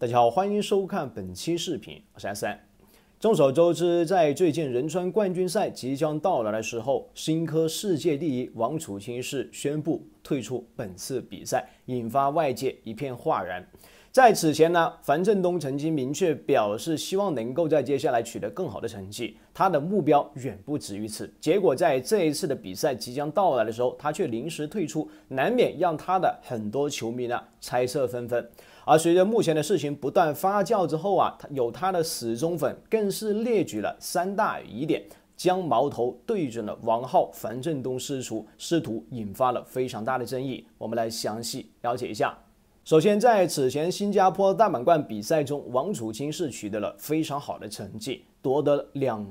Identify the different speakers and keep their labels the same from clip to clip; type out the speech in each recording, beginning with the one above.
Speaker 1: 大家好，欢迎收看本期视频，我是 S 三。众所周知，在最近仁川冠军赛即将到来的时候，新科世界第一王楚钦是宣布退出本次比赛，引发外界一片哗然。在此前呢，樊振东曾经明确表示，希望能够在接下来取得更好的成绩。他的目标远不止于此。结果在这一次的比赛即将到来的时候，他却临时退出，难免让他的很多球迷呢猜测纷纷。而随着目前的事情不断发酵之后啊，有他的死忠粉更是列举了三大疑点，将矛头对准了王皓、樊振东师徒，试图引发了非常大的争议。我们来详细了解一下。首先，在此前新加坡大满贯比赛中，王楚钦是取得了非常好的成绩，夺得两。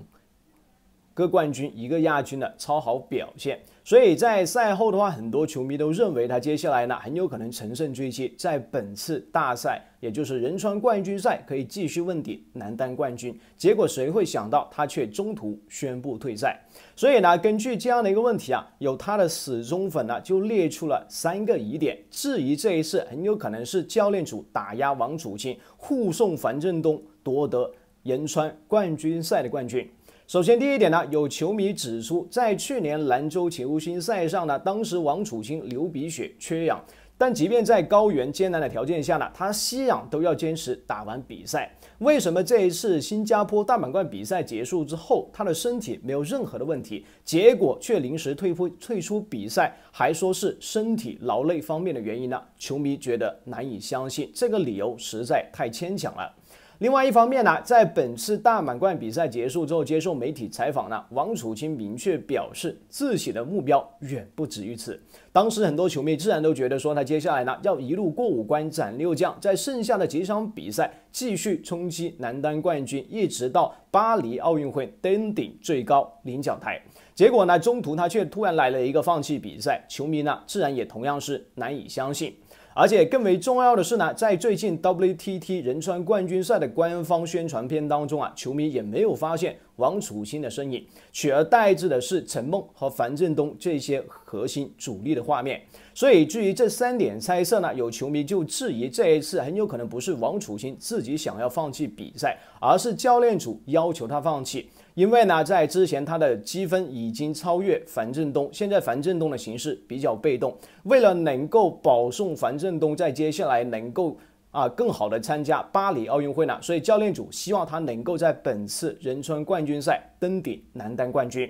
Speaker 1: 一个冠军，一个亚军的超好表现，所以在赛后的话，很多球迷都认为他接下来呢很有可能乘胜追击，在本次大赛，也就是仁川冠军赛可以继续问鼎男单冠军。结果谁会想到他却中途宣布退赛？所以呢，根据这样的一个问题啊，有他的死忠粉呢就列出了三个疑点，质疑这一次很有可能是教练组打压王楚钦，护送樊振东夺得仁川冠军赛的冠军。首先，第一点呢，有球迷指出，在去年兰州球星赛上呢，当时王楚钦流鼻血、缺氧，但即便在高原艰难的条件下呢，他吸氧都要坚持打完比赛。为什么这一次新加坡大满贯比赛结束之后，他的身体没有任何的问题，结果却临时退出退出比赛，还说是身体劳累方面的原因呢？球迷觉得难以相信，这个理由实在太牵强了。另外一方面呢，在本次大满贯比赛结束之后，接受媒体采访呢，王楚钦明确表示，自己的目标远不止于此。当时很多球迷自然都觉得说，他接下来呢要一路过五关斩六将，在剩下的几场比赛继续冲击男单冠军，一直到巴黎奥运会登顶最高领奖台。结果呢，中途他却突然来了一个放弃比赛，球迷呢自然也同样是难以相信。而且更为重要的是呢，在最近 WTT 仁川冠军赛的官方宣传片当中啊，球迷也没有发现王楚钦的身影，取而代之的是陈梦和樊振东这些核心主力的画面。所以，基于这三点猜测呢，有球迷就质疑这一次很有可能不是王楚钦自己想要放弃比赛，而是教练组要求他放弃。因为呢，在之前他的积分已经超越樊振东，现在樊振东的形势比较被动。为了能够保送樊振东在接下来能够啊更好的参加巴黎奥运会呢，所以教练组希望他能够在本次仁川冠军赛登顶男单冠军。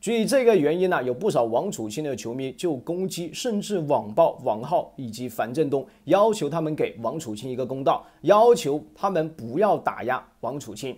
Speaker 1: 基于这个原因呢，有不少王楚钦的球迷就攻击甚至网暴王浩以及樊振东，要求他们给王楚钦一个公道，要求他们不要打压王楚钦。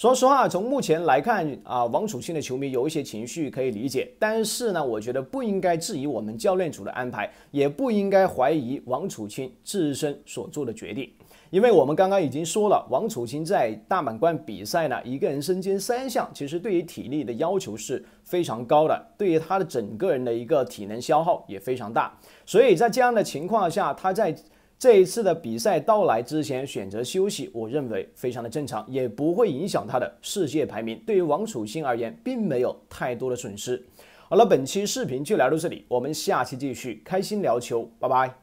Speaker 1: 说实话，从目前来看啊，王楚钦的球迷有一些情绪可以理解，但是呢，我觉得不应该质疑我们教练组的安排，也不应该怀疑王楚钦自身所做的决定，因为我们刚刚已经说了，王楚钦在大满贯比赛呢，一个人身兼三项，其实对于体力的要求是非常高的，对于他的整个人的一个体能消耗也非常大，所以在这样的情况下，他在。这一次的比赛到来之前选择休息，我认为非常的正常，也不会影响他的世界排名。对于王楚钦而言，并没有太多的损失。好了，本期视频就聊到这里，我们下期继续开心聊球，拜拜。